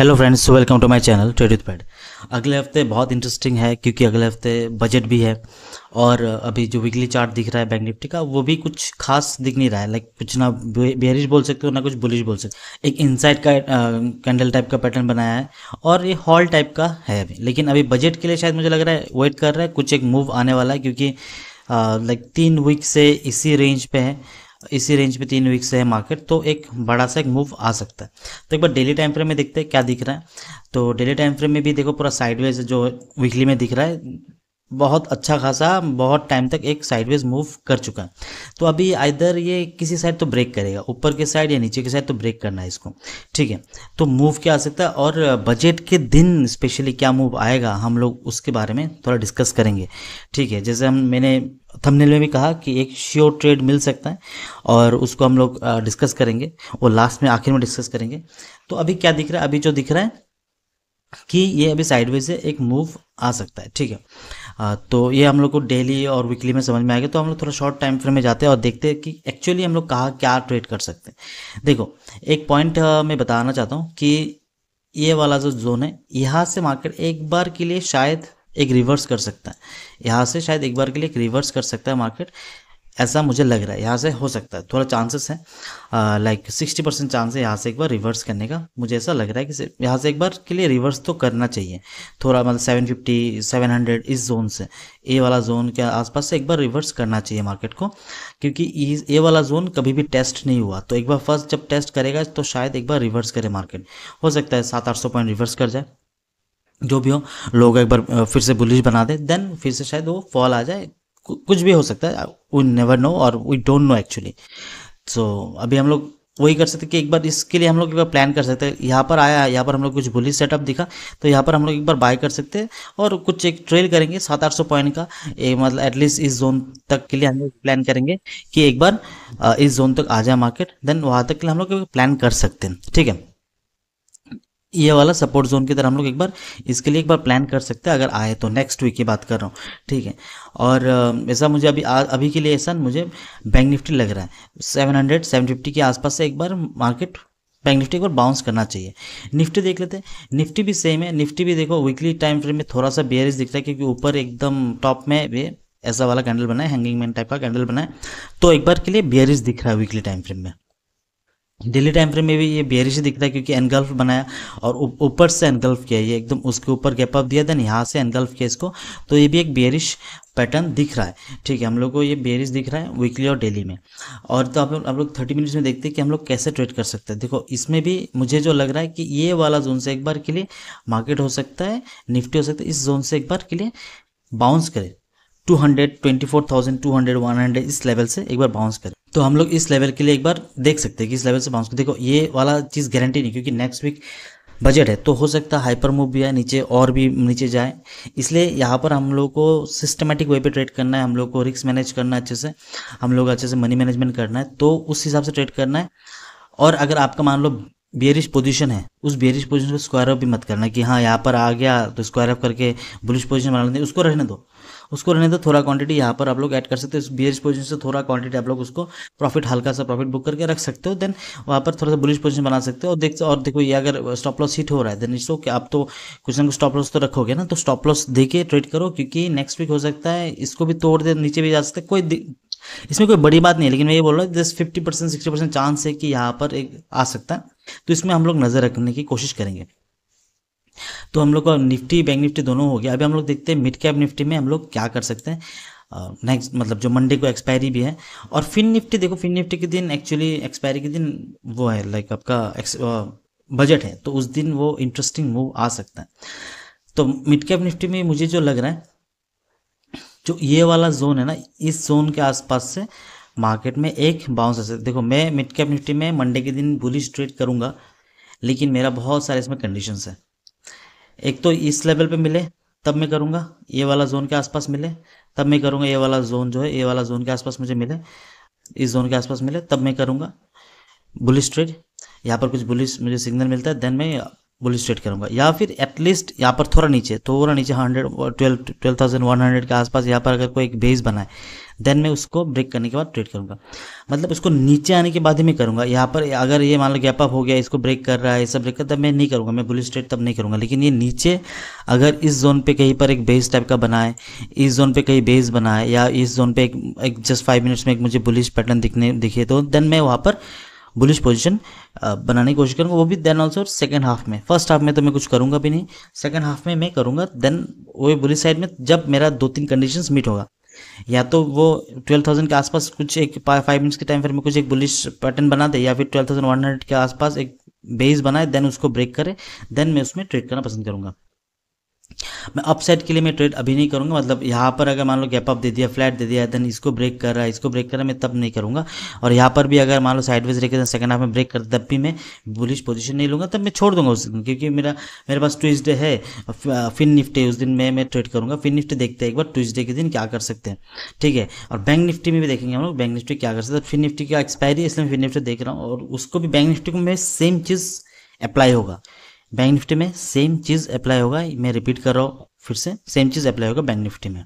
hello friends welcome to my channel trade with pad अगले हफ्ते बहुत इंटरेस्टिंग है क्योंकि अगले हफ्ते बजट भी है और अभी जो वीकली चार्ट दिख रहा है बैंक निफ्टी का वो भी कुछ खास दिख नहीं रहा है लाइक कुछ ना बेरिश बोल सकते हो ना कुछ बुलिश बोल सकते एक इनसाइड का कैंडल टाइप का पैटर्न बनाया है और ये हॉल टाइप का है अभी लेकिन अभी बजट के लिए शायद मुझे लग रहा है वेट कर रहा है कुछ एक मूव आने वाला है क्योंकि लाइक तीन वीक से इसी रेंज पे है इसी रेंज में तीन वीक से है मार्केट तो एक बड़ा सा एक मूव आ सकता है तो एक बार डेली टाइम फ्रेम में देखते हैं क्या दिख रहा है तो डेली टाइम फ्रेम में भी देखो पूरा साइडवेज जो वीकली में दिख रहा है बहुत अच्छा खासा बहुत टाइम तक एक साइडवेज मूव कर चुका है तो अभी इधर ये किसी साइड तो ब्रेक करेगा ऊपर के साइड या नीचे के साइड तो ब्रेक करना है इसको ठीक है तो मूव क्या आ सकता है और बजट के दिन स्पेशली क्या मूव आएगा हम लोग उसके बारे में थोड़ा डिस्कस करेंगे ठीक है जैसे हम मैंने थंबनेल में भी कहा कि एक श्योर ट्रेड मिल सकता है और उसको हम लोग डिस्कस करेंगे वो लास्ट में आखिर में डिस्कस करेंगे तो अभी क्या दिख रहा है अभी जो दिख रहा है कि ये अभी साइडवेज से एक मूव आ सकता है ठीक है तो ये हम लोग को डेली और वीकली में समझ में आएगा तो हम लोग थोड़ा शॉर्ट टाइम फ्रेम में जाते हैं और देखते हैं कि एक्चुअली हम लोग कहाँ क्या ट्रेड कर सकते हैं देखो एक पॉइंट मैं बताना चाहता हूँ कि ये वाला जो जोन है यहाँ से मार्केट एक बार के लिए शायद एक रिवर्स कर सकता है यहाँ से शायद एक बार के लिए एक रिवर्स कर सकता है मार्केट ऐसा मुझे लग रहा है यहाँ से हो सकता है थोड़ा चांसेस है लाइक सिक्सटी परसेंट चांस है यहाँ से एक बार रिवर्स करने का मुझे ऐसा लग रहा है कि यहाँ से एक बार के लिए रिवर्स तो करना चाहिए थोड़ा मतलब सेवन फिफ्टी सेवन हंड्रेड इस जोन से ए वाला जोन के आसपास से एक बार रिवर्स करना चाहिए मार्केट को क्योंकि ए वाला जोन कभी भी टेस्ट नहीं हुआ तो एक बार फर्स्ट जब टेस्ट करेगा तो शायद एक बार रिवर्स करे मार्केट हो सकता है सात आठ सौ पॉइंट रिवर्स कर जाए जो भी हो लोग एक बार फिर से बुलिश बना दे देन फिर से शायद वो फॉल आ जाए कुछ भी हो सकता है वी नेवर नो और we don't know actually so अभी हम लोग वही कर सकते कि एक बार इसके लिए हम लोग एक बार प्लान कर सकते हैं यहाँ पर आया यहाँ पर हम लोग कुछ बुलिस सेटअप दिखा तो यहाँ पर हम लोग एक बार बाय कर सकते हैं और कुछ एक ट्रेल करेंगे सात आठ सौ पॉइंट का ए, मतलब एटलीस्ट इस जोन तक के लिए हम लोग प्लान करेंगे कि एक बार इस जोन तक आ जाए मार्केट देन वहाँ तक के लिए हम लोग प्लान कर सकते हैं ठीक है ये वाला सपोर्ट जोन की तरह हम लोग एक बार इसके लिए एक बार प्लान कर सकते हैं अगर आए तो नेक्स्ट वीक की बात कर रहा हूँ ठीक है और ऐसा मुझे अभी आ, अभी के लिए ऐसा मुझे बैंक निफ्टी लग रहा है सेवन हंड्रेड सेवन फिफ्टी के आसपास से एक बार मार्केट बैंक निफ्टी एक बार बाउंस करना चाहिए निफ्टी देख लेते हैं निफ्टी भी सेम है निफ्टी भी देखो वीकली टाइम फ्रेम में थोड़ा सा बेयरिज दिख रहा है क्योंकि ऊपर एकदम टॉप में भी ऐसा वाला कैंडल बना है हैंगिंग मैन टाइप का कैंडल बना है तो एक बार के लिए बेयरिज दिख रहा है वीकली टाइम फ्रेम में डेली टाइम फ्रेम में भी ये बेरिश दिखता है क्योंकि एनगल्फ बनाया और ऊपर से एनगल्फ किया ये एकदम उसके ऊपर गैप अप दिया देन यहाँ से एनगल्फ किया इसको तो ये भी एक बेरिश पैटर्न दिख रहा है ठीक है हम लोग को ये बेरिश दिख रहा है वीकली और डेली में और तो आप लोग आप लोग थर्टी मिनट्स में देखते हैं कि हम लोग कैसे ट्रेड कर सकते हैं देखो इसमें भी मुझे जो लग रहा है कि ये वाला जोन से एक बार के लिए मार्केट हो सकता है निफ्टी हो सकता है इस जोन से एक बार के लिए बाउंस करे two hundred twenty four thousand two hundred one hundred इस लेवल से एक बार बाउंस करे तो हम लोग इस लेवल के लिए एक बार देख सकते हैं कि इस लेवल से बाउंस देखो ये वाला चीज़ गारंटी नहीं क्योंकि नेक्स्ट वीक बजट है तो हो सकता है हाइपर मूव भी आए नीचे और भी नीचे जाए इसलिए यहाँ पर हम लोग को सिस्टमेटिक वे पे ट्रेड करना है हम लोग को रिस्क मैनेज करना है अच्छे से हम लोग अच्छे से मनी मैनेजमेंट करना है तो उस हिसाब से ट्रेड करना है और अगर आपका मान लो बियरिश पोजीशन है उस बियरिश पोजीशन को स्क्वायर अप भी मत करना कि हाँ यहाँ पर आ गया तो स्क्वायर अप करके बुलिश पोजिशन बना लेते उसको रहने दो उसको रहने दो थोड़ा क्वांटिटी यहाँ पर आप लोग ऐड कर सकते हो बियरिश पोजीशन से थोड़ा क्वांटिटी आप लोग उसको प्रॉफिट हल्का सा प्रॉफिट बुक करके रख सकते हो देन वहाँ पर थोड़ा सा बुलिश पोजीशन बना सकते हो और देख और देखो ये अगर स्टॉप लॉस हिट हो रहा है देन इसको आप तो कुछ ना कुछ स्टॉप लॉस तो रखोगे ना तो स्टॉप लॉस दे के ट्रेड करो क्योंकि नेक्स्ट वीक हो सकता है इसको भी तोड़ दे नीचे भी जा सकता है कोई इसमें कोई बड़ी बात नहीं है लेकिन मैं ये बोल रहा हूँ just fifty percent sixty percent chance है कि यहाँ पर एक आ सकता है तो इसमें हम लोग नज़र रखने की कोशिश करेंगे तो हम लोग का निफ्टी बैंक निफ्टी दोनों हो गया अभी हम लोग देखते हैं मिड कैप निफ्टी में हम लोग क्या कर सकते हैं नेक्स्ट मतलब जो मंडे को एक्सपायरी भी है और फिन निफ्टी देखो फिन निफ्टी के दिन एक्चुअली एक्सपायरी के दिन वो है लाइक आपका बजट है तो उस दिन वो इंटरेस्टिंग मूव आ सकता है तो मिड कैप निफ्टी में मुझे जो लग रहा है जो ये वाला जोन है ना इस जोन के आसपास से मार्केट में एक बाउंस आ सकता देखो मैं मिड कैप निफ्टी में मंडे के दिन बुलिश ट्रेड करूंगा लेकिन मेरा बहुत सारे इसमें कंडीशंस है एक तो इस लेवल पे मिले तब मैं करूँगा ये वाला जोन के आसपास मिले तब मैं करूँगा ये वाला जोन जो है ये वाला जोन के आसपास मुझे मिले इस जोन के आसपास मिले तब मैं करूँगा बुलिस ट्रेड यहाँ पर कुछ बुलिस मुझे सिग्नल मिलता है देन मैं बुल स्ट्रेट करूंगा या फिर एटलीस्ट यहाँ पर थोड़ा नीचे थोड़ा नीचे hundred twelve twelve thousand one hundred के आसपास यहाँ पर अगर कोई एक बेस बनाए देन मैं उसको ब्रेक करने के बाद ट्रेड करूँगा मतलब उसको नीचे आने के बाद ही मैं करूंगा यहाँ पर अगर ये मान लो गैप अप हो गया इसको ब्रेक कर रहा है ऐसा ब्रेक कर तब मैं नहीं करूँगा मैं बुलिस ट्रेड तब नहीं करूँगा लेकिन ये नीचे अगर इस जोन पे कहीं पर एक बेस टाइप का बनाए इस जोन पे कहीं बेस बनाए या इस जोन पे एक, एक जस्ट फाइव मिनट्स में एक मुझे बुलिस पैटर्न दिखने दिखे तो देन मैं वहाँ पर बुलिश पोजीशन uh, बनाने की कोशिश करूँगा वो भी देन ऑल्सो सेकेंड हाफ में फर्स्ट हाफ में तो मैं कुछ करूँगा भी नहीं सेकेंड हाफ में मैं करूँगा देन वो बुलिश साइड में जब मेरा दो तीन कंडीशन मीट होगा या तो वो 12,000 के आसपास कुछ एक फाइव मिनट्स के टाइम फिर में कुछ एक बुलिश पैटर्न बना दे या फिर 12,100 के आसपास एक बेस बनाए देन उसको ब्रेक करे देन मैं उसमें ट्रेड करना पसंद करूँगा मैं अपसाइड के लिए मैं ट्रेड अभी नहीं करूँगा मतलब यहाँ पर अगर मान लो गैप अप दे दिया फ्लैट दे दिया देन इसको ब्रेक कर रहा है इसको ब्रेक कर रहा है मैं तब नहीं करूँगा और यहाँ पर भी अगर मान लो साइडवेज रेखे सेकंड हाफ में ब्रेक कर तब भी मैं बुलिश पोजीशन नहीं लूँगा तब मैं छोड़ दूंगा उस दिन क्योंकि मेरा मेरे पास ट्यूजडे है फिन निफ्टी uh, उस दिन मैं मैं ट्रेड करूँगा फिन निफ्टी देखते हैं एक बार ट्यूजडे के दिन क्या कर सकते हैं ठीक है और बैंक निफ्टी में भी देखेंगे हम लोग बैंक निफ्टी क्या कर सकते हैं फिन निफ्टी का एक्सपायरी इसलिए फिन निफ्टी देख रहा हूँ और उसको भी बैंक निफ्टी को मैं सेम चीज़ अप्लाई होगा बैंक निफ्टी में सेम चीज़ अप्लाई होगा मैं रिपीट कर रहा हूँ फिर से सेम चीज़ अप्लाई होगा बैंक निफ्टी में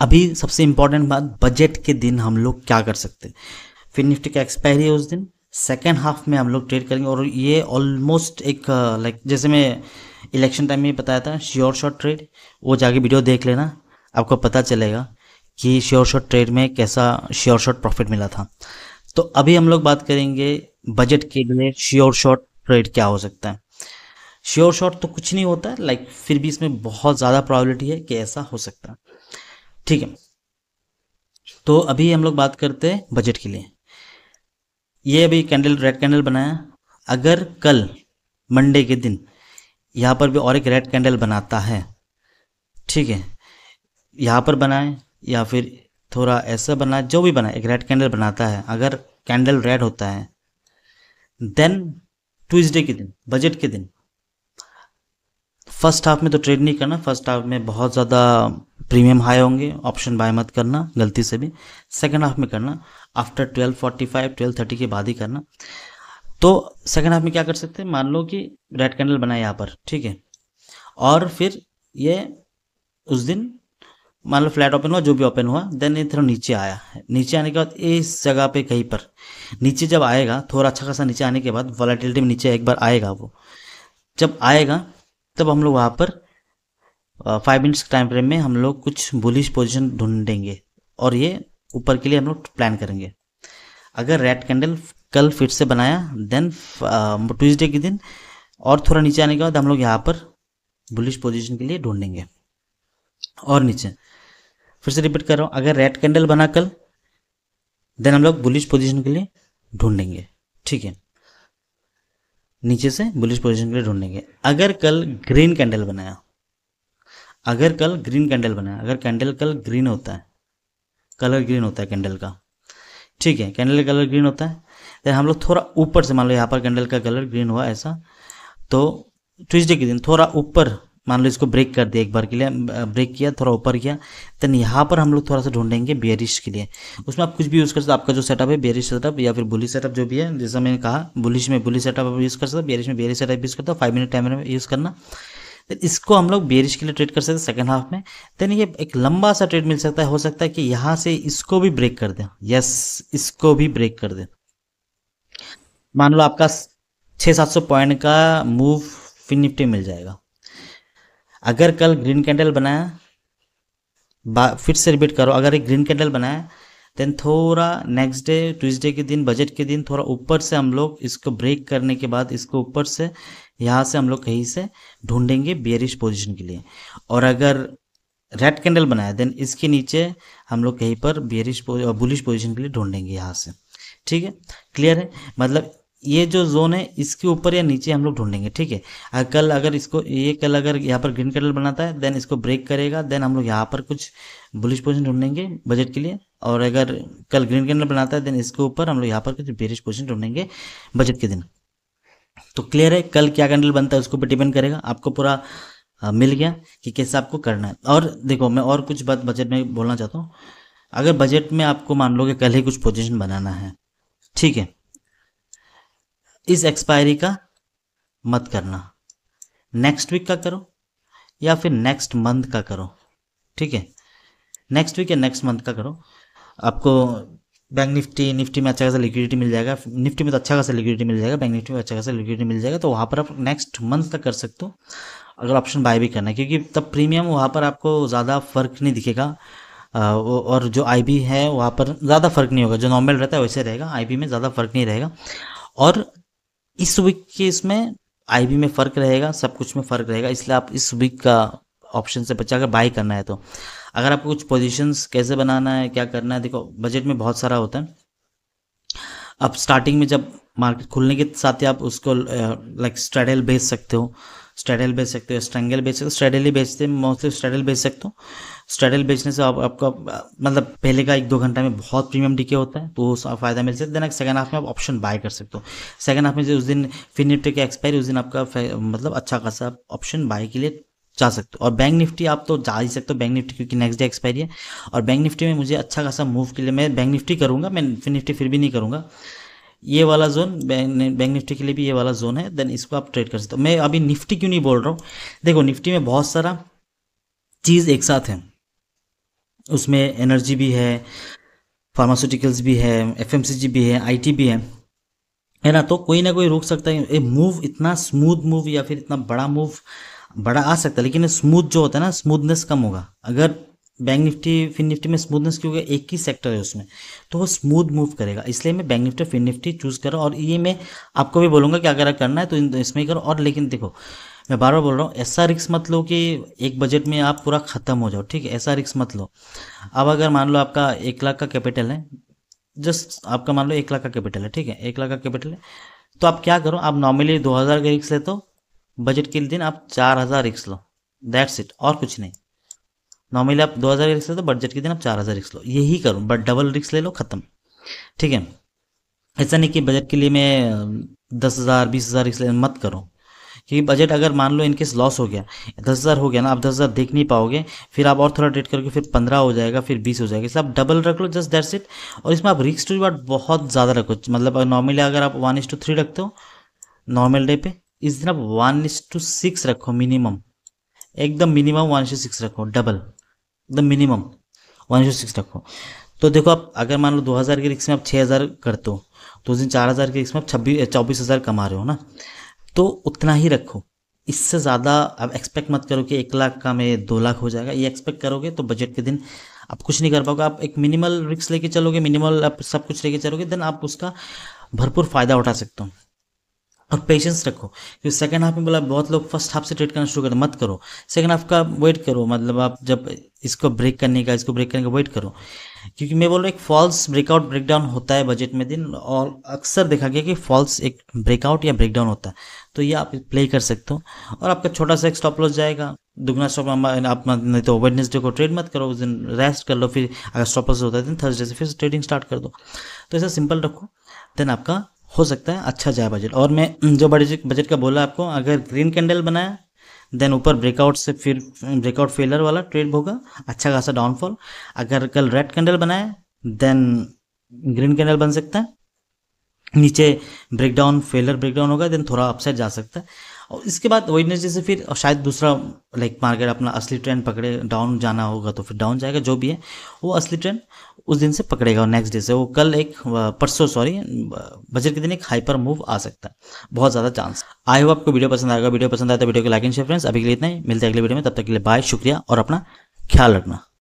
अभी सबसे इंपॉर्टेंट बात बजट के दिन हम लोग क्या कर सकते फिर निफ्टी का एक्सपायरी है उस दिन सेकेंड हाफ में हम लोग ट्रेड करेंगे और ये ऑलमोस्ट एक लाइक uh, जैसे मैं इलेक्शन टाइम में बताया था श्योर शॉट ट्रेड वो जाके वीडियो देख लेना आपको पता चलेगा कि श्योर शॉट ट्रेड में कैसा श्योर शॉट प्रॉफिट मिला था तो अभी हम लोग बात करेंगे बजट के लिए श्योर शॉट रेट क्या हो सकता है श्योर शॉट तो कुछ नहीं होता है लाइक फिर भी इसमें बहुत ज़्यादा प्रॉबिलिटी है कि ऐसा हो सकता है ठीक है तो अभी हम लोग बात करते हैं बजट के लिए ये अभी कैंडल रेड कैंडल बनाया अगर कल मंडे के दिन यहाँ पर भी और एक रेड कैंडल बनाता है ठीक है यहाँ पर बनाए या फिर थोड़ा ऐसा बनाए जो भी बनाए एक रेड कैंडल बनाता है अगर कैंडल रेड होता है देन ट्यूजडे के दिन बजट के दिन फर्स्ट हाफ में तो ट्रेड नहीं करना फर्स्ट हाफ में बहुत ज़्यादा प्रीमियम हाई होंगे ऑप्शन बाय मत करना गलती से भी सेकेंड हाफ में करना after twelve forty five twelve thirty के बाद ही करना तो सेकेंड हाफ में क्या कर सकते हैं मान लो कि रेड कैंडल बनाए यहाँ पर ठीक है और फिर ये उस दिन मान लो फ्लैट ओपन हुआ जो भी ओपन हुआ देन ये थोड़ा नीचे आया नीचे आने के बाद इस जगह पे कहीं पर नीचे जब आएगा थोड़ा अच्छा खासा नीचे आने के बाद वॉलेटिलिटी में नीचे एक बार आएगा वो जब आएगा तब हम लोग वहाँ पर फाइव मिनट्स टाइम फ्रेम में हम लोग कुछ बुलिश पोजिशन ढूंढेंगे और ये ऊपर के लिए हम लोग प्लान करेंगे अगर रेड कैंडल कल फिर से बनाया देन ट्यूजडे के दिन और थोड़ा नीचे आने के बाद हम लोग यहाँ पर बुलिश पोजिशन के लिए ढूंढेंगे और नीचे फिर से रिपीट कर रहा हूँ अगर रेड कैंडल बना कल देन हम लोग बुलिश पोजिशन के लिए ढूंढेंगे ठीक है नीचे से बुलिश पोजिशन के लिए ढूंढेंगे अगर कल ग्रीन कैंडल बनाया अगर कल ग्रीन कैंडल बनाया अगर कैंडल कल ग्रीन होता है कलर ग्रीन होता है कैंडल का ठीक है कैंडल का कलर ग्रीन होता है देन हम लोग थोड़ा ऊपर से मान लो यहाँ पर कैंडल का कलर ग्रीन हुआ ऐसा तो ट्यूजडे के दिन थोड़ा ऊपर मान लो इसको ब्रेक कर दिया एक बार के लिए ब्रेक किया थोड़ा ऊपर किया देन यहाँ पर हम लोग थोड़ा सा ढूंढेंगे बेरिश के लिए उसमें आप कुछ भी यूज़ कर सकते आपका जो सेटअप है बेरिश सेटअप या फिर बुलिस सेटअप जो भी है जैसा मैंने कहा बुलिश में बुलिस सेटअप यूज़ कर सकते बेरिश में बेरिश सेटअप यूज़ करता फाइव मिनट टाइम में यूज़ करना इसको हम लोग बेरिश के लिए ट्रेड कर सकते सेकंड सेकेंड हाफ में देन ये एक लंबा सा ट्रेड मिल सकता है हो सकता है कि यहाँ से इसको भी ब्रेक कर दें यस इसको भी ब्रेक कर दें मान लो आपका छः सात सौ पॉइंट का मूव फिर निफ्टी मिल जाएगा अगर कल ग्रीन कैंडल बनाया फिर से रिपीट करो अगर एक ग्रीन कैंडल बनाया देन थोड़ा नेक्स्ट डे ट्यूजडे के दिन बजट के दिन थोड़ा ऊपर से हम लोग इसको ब्रेक करने के बाद इसको ऊपर से यहाँ से हम लोग कहीं से ढूंढेंगे बियरिश पोजिशन के लिए और अगर रेड कैंडल बनाया देन इसके नीचे हम लोग कहीं पर बियरिश बुलिश पोजिशन के लिए ढूंढेंगे यहाँ से ठीक है क्लियर है मतलब ये जो जोन है इसके ऊपर या नीचे हम लोग ढूंढेंगे ठीक है कल अगर इसको ये कल अगर यहाँ पर ग्रीन कैंडल बनाता है देन इसको ब्रेक करेगा देन हम लोग यहाँ पर कुछ बुलिश पोजिशन ढूंढेंगे बजट के लिए और अगर कल ग्रीन कैंडल बनाता है देन इसके ऊपर हम लोग यहाँ पर कुछ बेरिश पोजिशन ढूंढेंगे बजट के दिन तो क्लियर है कल क्या कैंडल बनता है उसके ऊपर डिपेंड करेगा आपको पूरा मिल गया कि कैसे आपको करना है और देखो मैं और कुछ बात बजट में बोलना चाहता हूँ अगर बजट में आपको मान लो कि कल ही कुछ पोजिशन बनाना है ठीक है इस एक्सपायरी का मत करना नेक्स्ट वीक का करो या फिर नेक्स्ट मंथ का करो ठीक है नेक्स्ट वीक या नेक्स्ट मंथ का करो आपको बैंक निफ्टी निफ्टी में अच्छा खासा लिक्विडिटी मिल जाएगा निफ्टी में तो अच्छा खासा लिक्विडिटी मिल जाएगा बैंक निफ्टी में अच्छा खासा लिक्विडिटी मिल जाएगा तो वहाँ पर आप नेक्स्ट मंथ का कर सकते हो अगर ऑप्शन बाय भी करना है क्योंकि तब प्रीमियम वहाँ पर आपको ज़्यादा फर्क नहीं दिखेगा और जो आई है वहाँ पर ज़्यादा फर्क नहीं होगा जो नॉर्मल रहता है वैसे रहेगा आई में ज़्यादा फर्क नहीं रहेगा और इस वीक के इसमें आईबी में फ़र्क रहेगा सब कुछ में फ़र्क रहेगा इसलिए आप इस वीक का ऑप्शन से बचा कर बाई करना है तो अगर आपको कुछ पोजीशंस कैसे बनाना है क्या करना है देखो बजट में बहुत सारा होता है अब स्टार्टिंग में जब मार्केट खुलने के साथ ही आप उसको लाइक स्ट्रेडल बेच सकते हो स्ट्रेडल बेच सकते हो स्ट्रेंगल बेच सकते हो स्ट्रेडल ही बेचते हैं मोस्टली स्ट्रेडल बेच सकते हो स्ट्रेडल बेचने से आप आपका मतलब पहले का एक दो घंटा में बहुत प्रीमियम डीके होता है तो उसका फायदा मिल सकता है देन सेकंड हाफ में आप ऑप्शन बाय कर सकते हो सेकंड हाफ में जो उस दिन फिनिप्टे के एक्सपायरी उस दिन आपका मतलब अच्छा खासा ऑप्शन बाय के लिए जा सकते हो और बैंक निफ्टी आप तो जा ही सकते हो बैंक निफ्टी क्योंकि नेक्स्ट डे एक्सपायरी है और बैंक निफ्टी में मुझे अच्छा खासा मूव के लिए मैं बैंक निफ्टी करूँगा मैं फिर निफ्टी फिर भी नहीं करूँगा ये वाला जोन बैंक निफ्टी के लिए भी ये वाला जोन है देन इसको आप ट्रेड कर सकते हो मैं अभी निफ्टी क्यों नहीं बोल रहा हूँ देखो निफ्टी में बहुत सारा चीज़ एक साथ है उसमें एनर्जी भी है फार्मास्यूटिकल्स भी है एफ भी है आई भी है है ना तो कोई ना कोई रोक सकता है मूव इतना स्मूथ मूव या फिर इतना बड़ा मूव बड़ा आ सकता है लेकिन स्मूथ जो होता है ना स्मूथनेस कम होगा अगर बैंक निफ्टी फिन निफ्टी में स्मूथनेस होगा एक ही सेक्टर है उसमें तो वो स्मूथ मूव करेगा इसलिए मैं bank Nifty Fin Nifty choose करा और ये मैं आपको भी बोलूँगा कि अगर करना है तो इसमें ही करो और लेकिन देखो मैं बार बार बोल रहा हूँ ऐसा रिक्स मत लो कि एक बजट में आप पूरा ख़त्म हो जाओ ठीक है ऐसा रिक्स मत लो अब अगर मान लो आपका एक लाख का कैपिटल है जस्ट आपका मान लो एक लाख का कैपिटल है ठीक है एक लाख का कैपिटल है तो आप क्या करो आप नॉर्मली दो हज़ार का रिक्स लेते हो बजट के दिन आप चार हज़ार रिक्स लो दैट्स इट और कुछ नहीं नॉर्मली आप दो हज़ार रिक्स लेते बजट के दिन आप चार हज़ार रिक्स लो यही करो बट डबल रिक्स ले लो ख़त्म ठीक है ऐसा नहीं कि बजट के लिए मैं दस हज़ार बीस हज़ार रिक्स ले मत करो क्योंकि बजट अगर मान लो इनकेस लॉस हो गया दस हज़ार हो गया ना आप दस हज़ार देख नहीं पाओगे फिर आप और थोड़ा ट्रेड करोगे फिर पंद्रह हो जाएगा फिर बीस हो जाएगा इसलिए आप डबल रख लो जस्ट दैट्स इट और इसमें आप रिक्स टू बट बहुत ज़्यादा रखो मतलब नॉर्मली अगर आप वन इस टू थ्री रखते हो नॉर्मल डे पे इस दिन आप वन इस टू सिक्स रखो मिनिमम एकदम मिनिमम वन टू सिक्स रखो डबल एकदम मिनिमम वन टू सिक्स रखो तो देखो आप अगर मान लो दो हज़ार के रिक्स में आप छः हज़ार करते हो तो उस दिन चार हज़ार के रिक्स में आप छब्बीस चौबीस हज़ार कमा रहे हो ना तो उतना ही रखो इससे ज़्यादा आप एक्सपेक्ट मत करो कि एक लाख का में दो लाख हो जाएगा ये एक्सपेक्ट करोगे तो बजट के दिन आप कुछ नहीं कर पाओगे आप एक मिनिमल रिक्स लेके चलोगे मिनिमल आप सब कुछ लेके चलोगे देन आप उसका भरपूर फ़ायदा उठा सकते हो और पेशेंस रखो क्योंकि सेकंड हाफ में बोला बहुत लोग फर्स्ट हाफ से ट्रेड करना शुरू करते मत करो सेकंड हाफ का वेट करो मतलब आप जब इसको ब्रेक करने का इसको ब्रेक करने का वेट करो क्योंकि मैं बोल रहा हूँ एक फॉल्स ब्रेकआउट ब्रेकडाउन होता है बजट में दिन और अक्सर देखा गया कि फॉल्स एक ब्रेकआउट या ब्रेकडाउन होता है तो ये आप प्ले कर सकते हो और आपका छोटा सा एक स्टॉप लॉस जाएगा दुगना स्टॉप आप नहीं तो वेडनेसडे को ट्रेड मत करो उस दिन रेस्ट कर लो फिर अगर स्टॉप लॉस होता है दिन तो थर्सडे से फिर ट्रेडिंग स्टार्ट कर दो तो ऐसा सिंपल रखो देन आपका हो सकता है अच्छा जाए बजट और मैं हम्म, जो बड़े बजट का बोला आपको अगर ग्रीन कैंडल बनाया देन ऊपर ब्रेकआउट से फिर ब्रेकआउट हम्म, फेलर वाला ट्रेड होगा अच्छा खासा डाउनफॉल अगर कल रेड कैंडल बनाए देन ग्रीन कैंडल बन सकता है नीचे ब्रेकडाउन फेलर ब्रेकडाउन होगा देन थोड़ा अपसाइड जा सकता है और इसके बाद वेडनेसडे से फिर शायद दूसरा लाइक मार्केट अपना असली ट्रेंड पकड़े डाउन जाना होगा तो फिर डाउन जाएगा जो भी है वो असली ट्रेंड उस दिन से पकड़ेगा और नेक्स्ट डे से वो कल एक परसों सॉरी बजट के दिन एक हाइपर मूव आ सकता है बहुत ज़्यादा चांस आई हो आपको वीडियो पसंद आएगा वीडियो पसंद आया तो वीडियो को लाइक एंड शेयर फ्रेंड्स अभी के लिए इतना ही मिलते हैं अगले वीडियो में तब तक के लिए बाय शुक्रिया और अपना ख्याल रखना